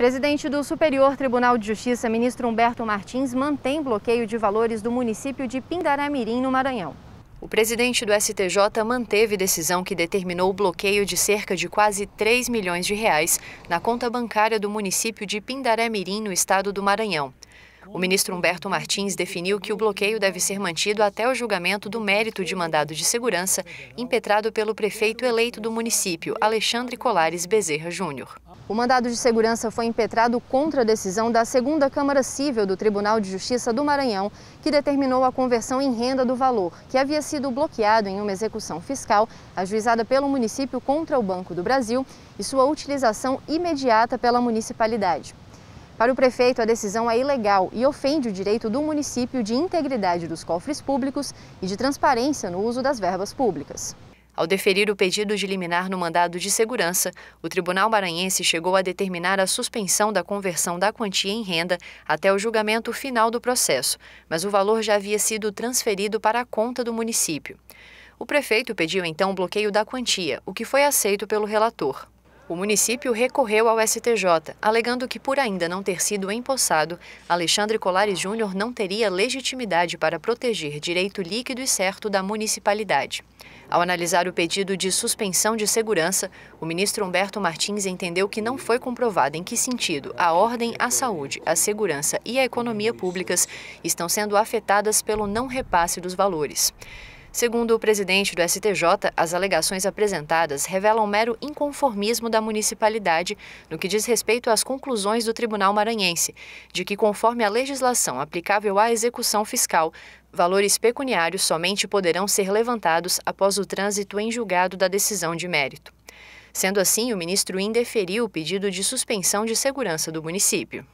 Presidente do Superior Tribunal de Justiça, ministro Humberto Martins, mantém bloqueio de valores do município de Pindaramirim, no Maranhão. O presidente do STJ manteve decisão que determinou o bloqueio de cerca de quase 3 milhões de reais na conta bancária do município de Pindaré Mirim, no estado do Maranhão o ministro Humberto Martins definiu que o bloqueio deve ser mantido até o julgamento do mérito de mandado de segurança impetrado pelo prefeito eleito do município, Alexandre Colares Bezerra Júnior. O mandado de segurança foi impetrado contra a decisão da segunda Câmara civil do Tribunal de Justiça do Maranhão, que determinou a conversão em renda do valor, que havia sido bloqueado em uma execução fiscal ajuizada pelo município contra o Banco do Brasil e sua utilização imediata pela municipalidade. Para o prefeito, a decisão é ilegal e ofende o direito do município de integridade dos cofres públicos e de transparência no uso das verbas públicas. Ao deferir o pedido de liminar no mandado de segurança, o Tribunal Maranhense chegou a determinar a suspensão da conversão da quantia em renda até o julgamento final do processo, mas o valor já havia sido transferido para a conta do município. O prefeito pediu então o bloqueio da quantia, o que foi aceito pelo relator. O município recorreu ao STJ, alegando que, por ainda não ter sido empossado, Alexandre Colares Júnior não teria legitimidade para proteger direito líquido e certo da municipalidade. Ao analisar o pedido de suspensão de segurança, o ministro Humberto Martins entendeu que não foi comprovado em que sentido a ordem, a saúde, a segurança e a economia públicas estão sendo afetadas pelo não repasse dos valores. Segundo o presidente do STJ, as alegações apresentadas revelam mero inconformismo da municipalidade no que diz respeito às conclusões do Tribunal Maranhense, de que, conforme a legislação aplicável à execução fiscal, valores pecuniários somente poderão ser levantados após o trânsito em julgado da decisão de mérito. Sendo assim, o ministro indeferiu o pedido de suspensão de segurança do município.